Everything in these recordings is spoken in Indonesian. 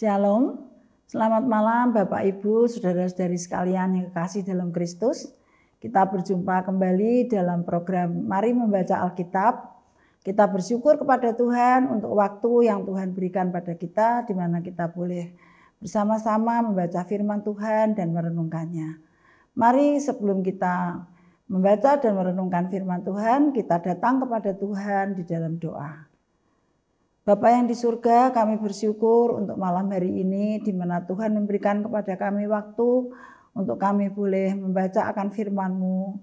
Shalom, selamat malam Bapak Ibu, saudara-saudari sekalian yang kekasih dalam Kristus. Kita berjumpa kembali dalam program Mari Membaca Alkitab. Kita bersyukur kepada Tuhan untuk waktu yang Tuhan berikan pada kita di mana kita boleh bersama-sama membaca firman Tuhan dan merenungkannya. Mari sebelum kita membaca dan merenungkan firman Tuhan, kita datang kepada Tuhan di dalam doa. Bapa yang di surga, kami bersyukur untuk malam hari ini di mana Tuhan memberikan kepada kami waktu untuk kami boleh membaca akan firman-Mu.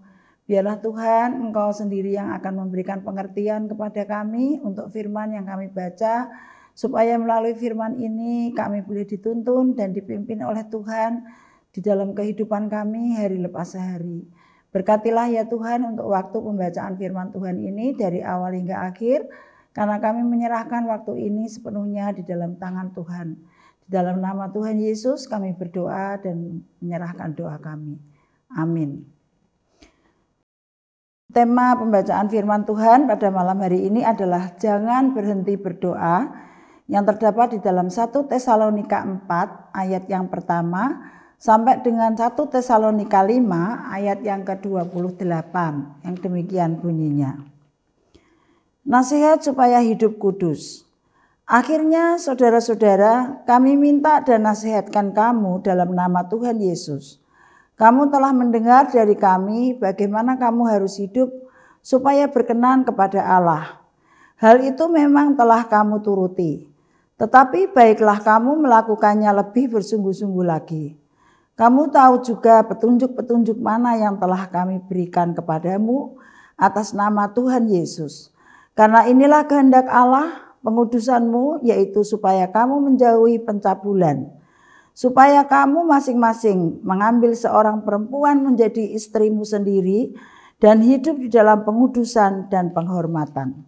Biarlah Tuhan, Engkau sendiri yang akan memberikan pengertian kepada kami untuk firman yang kami baca, supaya melalui firman ini kami boleh dituntun dan dipimpin oleh Tuhan di dalam kehidupan kami hari lepas hari. Berkatilah ya Tuhan untuk waktu pembacaan firman Tuhan ini dari awal hingga akhir. Karena kami menyerahkan waktu ini sepenuhnya di dalam tangan Tuhan. Di dalam nama Tuhan Yesus kami berdoa dan menyerahkan doa kami. Amin. Tema pembacaan firman Tuhan pada malam hari ini adalah jangan berhenti berdoa yang terdapat di dalam 1 Tesalonika 4 ayat yang pertama sampai dengan 1 Tesalonika 5 ayat yang ke-28 yang demikian bunyinya. Nasihat supaya hidup kudus. Akhirnya, saudara-saudara, kami minta dan nasihatkan kamu dalam nama Tuhan Yesus. Kamu telah mendengar dari kami bagaimana kamu harus hidup supaya berkenan kepada Allah. Hal itu memang telah kamu turuti, tetapi baiklah kamu melakukannya lebih bersungguh-sungguh lagi. Kamu tahu juga petunjuk-petunjuk mana yang telah kami berikan kepadamu atas nama Tuhan Yesus karena inilah kehendak Allah pengudusanmu, yaitu supaya kamu menjauhi pencabulan. Supaya kamu masing-masing mengambil seorang perempuan menjadi istrimu sendiri dan hidup di dalam pengudusan dan penghormatan.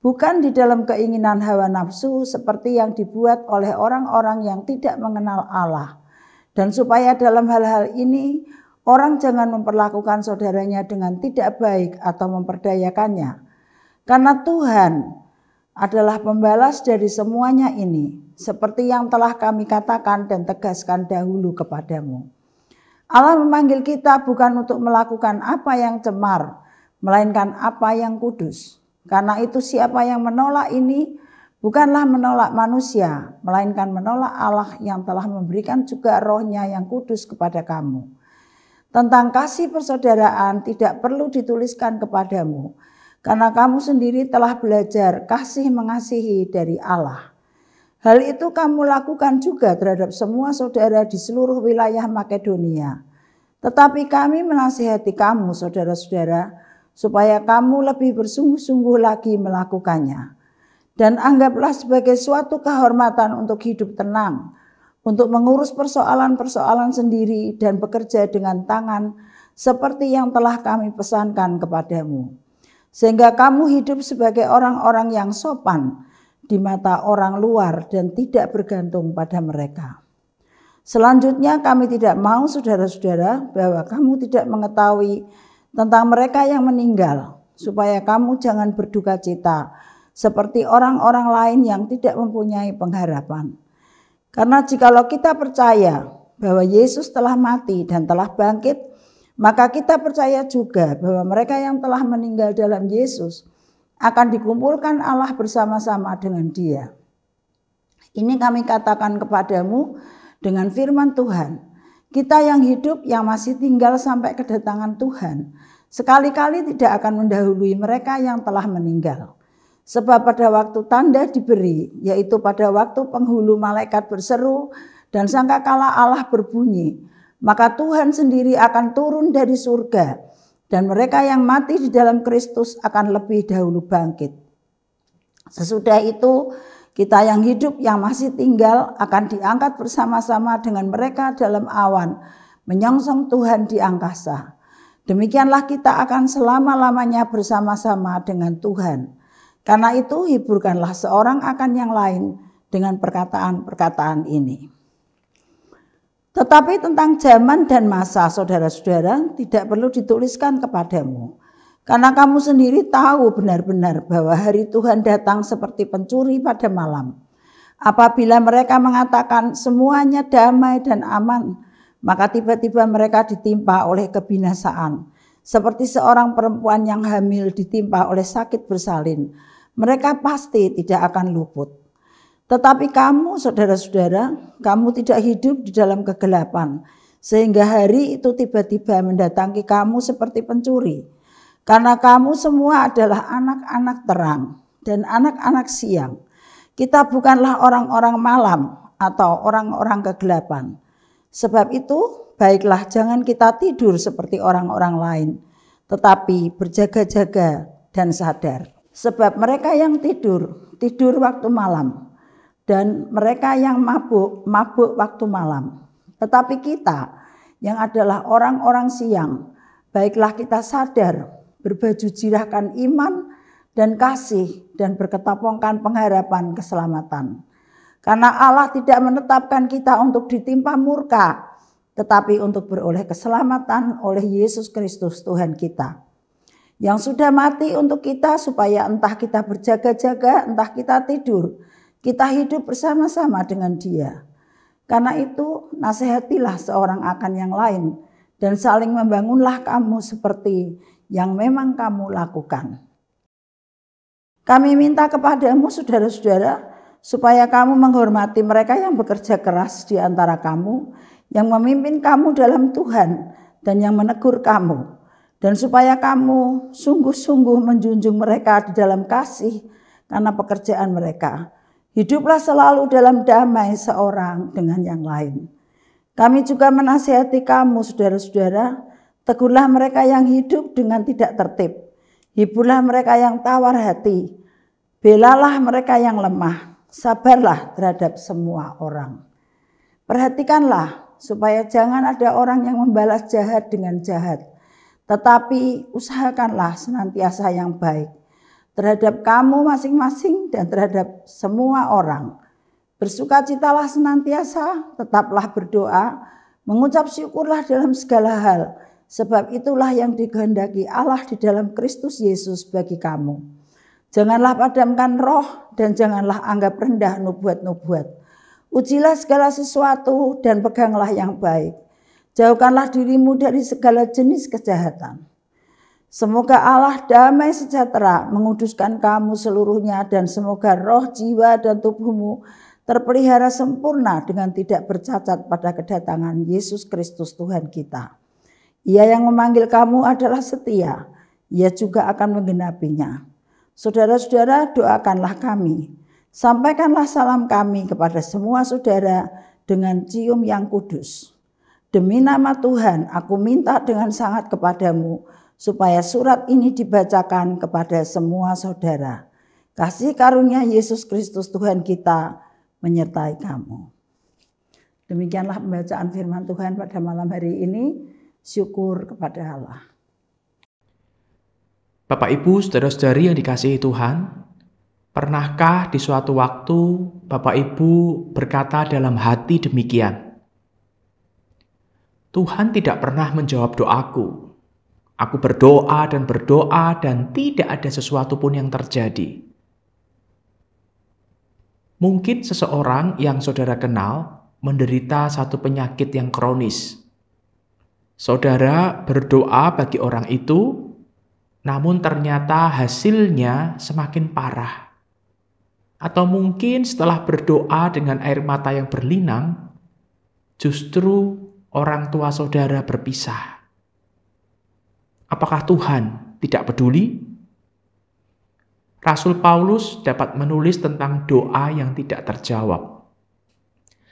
Bukan di dalam keinginan hawa nafsu seperti yang dibuat oleh orang-orang yang tidak mengenal Allah. Dan supaya dalam hal-hal ini orang jangan memperlakukan saudaranya dengan tidak baik atau memperdayakannya karena Tuhan adalah pembalas dari semuanya ini, seperti yang telah kami katakan dan tegaskan dahulu kepadamu. Allah memanggil kita bukan untuk melakukan apa yang cemar, melainkan apa yang kudus. Karena itu siapa yang menolak ini bukanlah menolak manusia, melainkan menolak Allah yang telah memberikan juga rohnya yang kudus kepada kamu. Tentang kasih persaudaraan tidak perlu dituliskan kepadamu, karena kamu sendiri telah belajar kasih mengasihi dari Allah. Hal itu kamu lakukan juga terhadap semua saudara di seluruh wilayah Makedonia. Tetapi kami menasihati kamu, saudara-saudara, supaya kamu lebih bersungguh-sungguh lagi melakukannya. Dan anggaplah sebagai suatu kehormatan untuk hidup tenang, untuk mengurus persoalan-persoalan sendiri dan bekerja dengan tangan seperti yang telah kami pesankan kepadamu sehingga kamu hidup sebagai orang-orang yang sopan di mata orang luar dan tidak bergantung pada mereka. Selanjutnya kami tidak mau saudara-saudara bahwa kamu tidak mengetahui tentang mereka yang meninggal supaya kamu jangan berduka cita seperti orang-orang lain yang tidak mempunyai pengharapan. Karena jikalau kita percaya bahwa Yesus telah mati dan telah bangkit maka kita percaya juga bahwa mereka yang telah meninggal dalam Yesus akan dikumpulkan Allah bersama-sama dengan Dia. Ini kami katakan kepadamu dengan firman Tuhan. Kita yang hidup yang masih tinggal sampai kedatangan Tuhan, sekali-kali tidak akan mendahului mereka yang telah meninggal. Sebab pada waktu tanda diberi, yaitu pada waktu penghulu malaikat berseru dan sangkakala Allah berbunyi, maka Tuhan sendiri akan turun dari surga dan mereka yang mati di dalam Kristus akan lebih dahulu bangkit. Sesudah itu, kita yang hidup yang masih tinggal akan diangkat bersama-sama dengan mereka dalam awan, menyongsong Tuhan di angkasa. Demikianlah kita akan selama-lamanya bersama-sama dengan Tuhan. Karena itu, hiburkanlah seorang akan yang lain dengan perkataan-perkataan ini. Tetapi tentang zaman dan masa saudara-saudara tidak perlu dituliskan kepadamu. Karena kamu sendiri tahu benar-benar bahwa hari Tuhan datang seperti pencuri pada malam. Apabila mereka mengatakan semuanya damai dan aman, maka tiba-tiba mereka ditimpa oleh kebinasaan. Seperti seorang perempuan yang hamil ditimpa oleh sakit bersalin, mereka pasti tidak akan luput. Tetapi kamu, saudara-saudara, kamu tidak hidup di dalam kegelapan, sehingga hari itu tiba-tiba mendatangi kamu seperti pencuri. Karena kamu semua adalah anak-anak terang dan anak-anak siang. Kita bukanlah orang-orang malam atau orang-orang kegelapan. Sebab itu, baiklah jangan kita tidur seperti orang-orang lain, tetapi berjaga-jaga dan sadar. Sebab mereka yang tidur, tidur waktu malam dan mereka yang mabuk, mabuk waktu malam. Tetapi kita yang adalah orang-orang siang, baiklah kita sadar, berbaju jirahkan iman dan kasih dan berketapongkan pengharapan keselamatan. Karena Allah tidak menetapkan kita untuk ditimpa murka, tetapi untuk beroleh keselamatan oleh Yesus Kristus Tuhan kita. Yang sudah mati untuk kita supaya entah kita berjaga-jaga, entah kita tidur, kita hidup bersama-sama dengan dia. Karena itu nasihatilah seorang akan yang lain dan saling membangunlah kamu seperti yang memang kamu lakukan. Kami minta kepadamu saudara-saudara supaya kamu menghormati mereka yang bekerja keras di antara kamu, yang memimpin kamu dalam Tuhan dan yang menegur kamu. Dan supaya kamu sungguh-sungguh menjunjung mereka di dalam kasih karena pekerjaan mereka Hiduplah selalu dalam damai seorang dengan yang lain. Kami juga menasihati kamu, saudara-saudara, tegurlah mereka yang hidup dengan tidak tertib. Hiburlah mereka yang tawar hati, belalah mereka yang lemah, sabarlah terhadap semua orang. Perhatikanlah supaya jangan ada orang yang membalas jahat dengan jahat, tetapi usahakanlah senantiasa yang baik terhadap kamu masing-masing dan terhadap semua orang. Bersukacitalah senantiasa, tetaplah berdoa, mengucap syukurlah dalam segala hal, sebab itulah yang dikehendaki Allah di dalam Kristus Yesus bagi kamu. Janganlah padamkan roh dan janganlah anggap rendah nubuat-nubuat. Ujilah segala sesuatu dan peganglah yang baik. Jauhkanlah dirimu dari segala jenis kejahatan. Semoga Allah damai sejahtera menguduskan kamu seluruhnya dan semoga roh jiwa dan tubuhmu terpelihara sempurna dengan tidak bercacat pada kedatangan Yesus Kristus Tuhan kita. Ia yang memanggil kamu adalah setia, ia juga akan menggenapinya. Saudara-saudara doakanlah kami, sampaikanlah salam kami kepada semua saudara dengan cium yang kudus. Demi nama Tuhan aku minta dengan sangat kepadamu, supaya surat ini dibacakan kepada semua saudara. Kasih karunia Yesus Kristus Tuhan kita menyertai kamu. Demikianlah pembacaan firman Tuhan pada malam hari ini. Syukur kepada Allah. Bapak Ibu, saudara-saudari yang dikasihi Tuhan, pernahkah di suatu waktu Bapak Ibu berkata dalam hati demikian? Tuhan tidak pernah menjawab doaku Aku berdoa dan berdoa dan tidak ada sesuatu pun yang terjadi. Mungkin seseorang yang saudara kenal menderita satu penyakit yang kronis. Saudara berdoa bagi orang itu, namun ternyata hasilnya semakin parah. Atau mungkin setelah berdoa dengan air mata yang berlinang, justru orang tua saudara berpisah Apakah Tuhan tidak peduli? Rasul Paulus dapat menulis tentang doa yang tidak terjawab.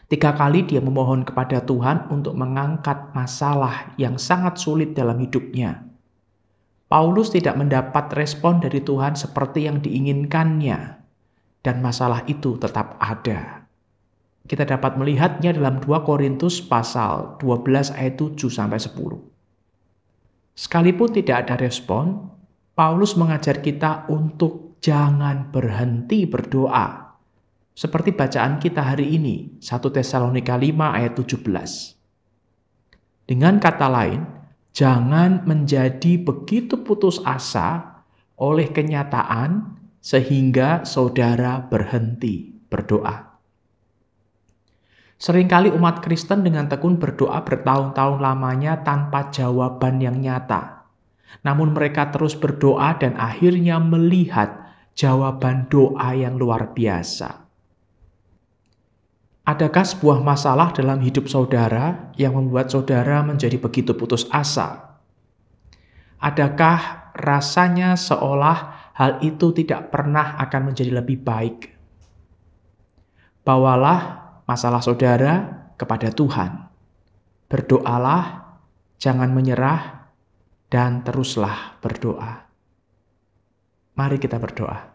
Tiga kali dia memohon kepada Tuhan untuk mengangkat masalah yang sangat sulit dalam hidupnya. Paulus tidak mendapat respon dari Tuhan seperti yang diinginkannya, dan masalah itu tetap ada. Kita dapat melihatnya dalam 2 Korintus pasal 12 ayat 7 sampai 10. Sekalipun tidak ada respon, Paulus mengajar kita untuk jangan berhenti berdoa. Seperti bacaan kita hari ini, 1 Tesalonika 5 ayat 17. Dengan kata lain, jangan menjadi begitu putus asa oleh kenyataan sehingga saudara berhenti berdoa. Seringkali umat Kristen dengan tekun berdoa bertahun-tahun lamanya tanpa jawaban yang nyata. Namun mereka terus berdoa dan akhirnya melihat jawaban doa yang luar biasa. Adakah sebuah masalah dalam hidup saudara yang membuat saudara menjadi begitu putus asa? Adakah rasanya seolah hal itu tidak pernah akan menjadi lebih baik? Bawalah masalah saudara kepada Tuhan. Berdoalah, jangan menyerah, dan teruslah berdoa. Mari kita berdoa.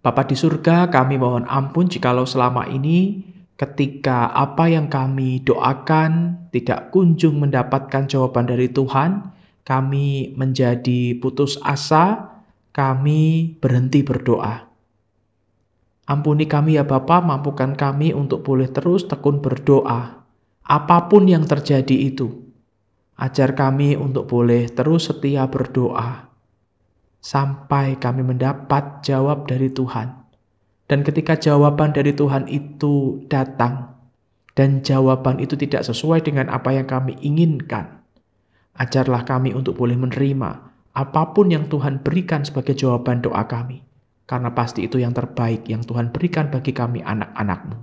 Bapak di surga, kami mohon ampun jikalau selama ini ketika apa yang kami doakan tidak kunjung mendapatkan jawaban dari Tuhan, kami menjadi putus asa, kami berhenti berdoa. Ampuni kami ya Bapa, mampukan kami untuk boleh terus tekun berdoa. Apapun yang terjadi itu, ajar kami untuk boleh terus setia berdoa sampai kami mendapat jawab dari Tuhan. Dan ketika jawaban dari Tuhan itu datang dan jawaban itu tidak sesuai dengan apa yang kami inginkan, ajarlah kami untuk boleh menerima apapun yang Tuhan berikan sebagai jawaban doa kami karena pasti itu yang terbaik yang Tuhan berikan bagi kami anak-anakmu.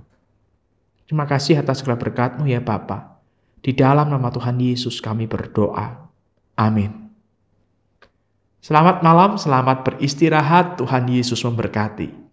Terima kasih atas segala berkatmu ya Bapa. Di dalam nama Tuhan Yesus kami berdoa. Amin. Selamat malam, selamat beristirahat. Tuhan Yesus memberkati.